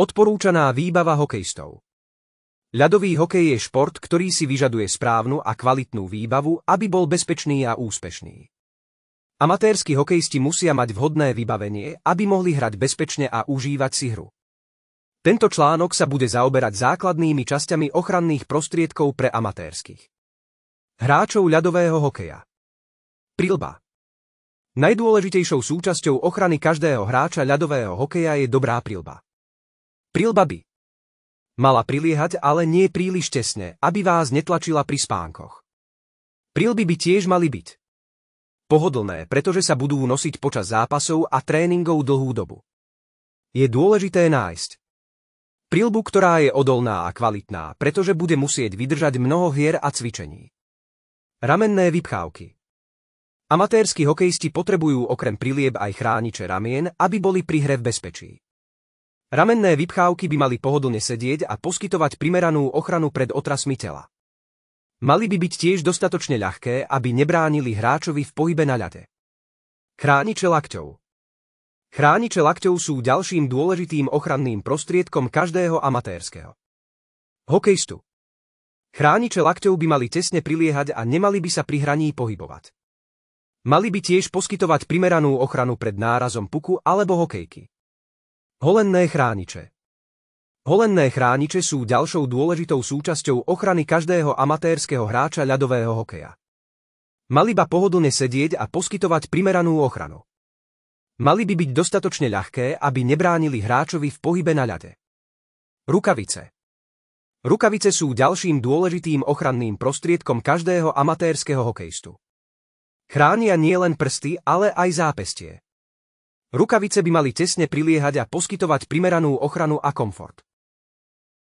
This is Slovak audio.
Odporúčaná výbava hokejistov Ľadový hokej je šport, ktorý si vyžaduje správnu a kvalitnú výbavu, aby bol bezpečný a úspešný. Amatérsky hokejisti musia mať vhodné vybavenie, aby mohli hrať bezpečne a užívať si hru. Tento článok sa bude zaoberať základnými časťami ochranných prostriedkov pre amatérskych hráčov ľadového hokeja. Prilba Najdôležitejšou súčasťou ochrany každého hráča ľadového hokeja je dobrá prilba. Prilba by. Mala priliehať, ale nie príliš tesne, aby vás netlačila pri spánkoch. Prilby by tiež mali byť. Pohodlné, pretože sa budú nosiť počas zápasov a tréningov dlhú dobu. Je dôležité nájsť prilbu, ktorá je odolná a kvalitná, pretože bude musieť vydržať mnoho hier a cvičení. Ramenné vypchávky Amatérsky hokejisti potrebujú okrem prilieb aj chrániče ramien, aby boli pri hre v bezpečí. Ramenné vypchávky by mali pohodlne sedieť a poskytovať primeranú ochranu pred otrasmi tela. Mali by byť tiež dostatočne ľahké, aby nebránili hráčovi v pohybe na ľade. Chrániče lakťov Chrániče lakťov sú ďalším dôležitým ochranným prostriedkom každého amatérskeho Hokejstu. Chrániče lakťov by mali tesne priliehať a nemali by sa pri hraní pohybovať. Mali by tiež poskytovať primeranú ochranu pred nárazom puku alebo hokejky. Holenné chrániče Holenné chrániče sú ďalšou dôležitou súčasťou ochrany každého amatérskeho hráča ľadového hokeja. Mali ba pohodlne sedieť a poskytovať primeranú ochranu. Mali by byť dostatočne ľahké, aby nebránili hráčovi v pohybe na ľade. Rukavice Rukavice sú ďalším dôležitým ochranným prostriedkom každého amatérskeho hokejstu. Chránia nielen prsty, ale aj zápestie. Rukavice by mali tesne priliehať a poskytovať primeranú ochranu a komfort.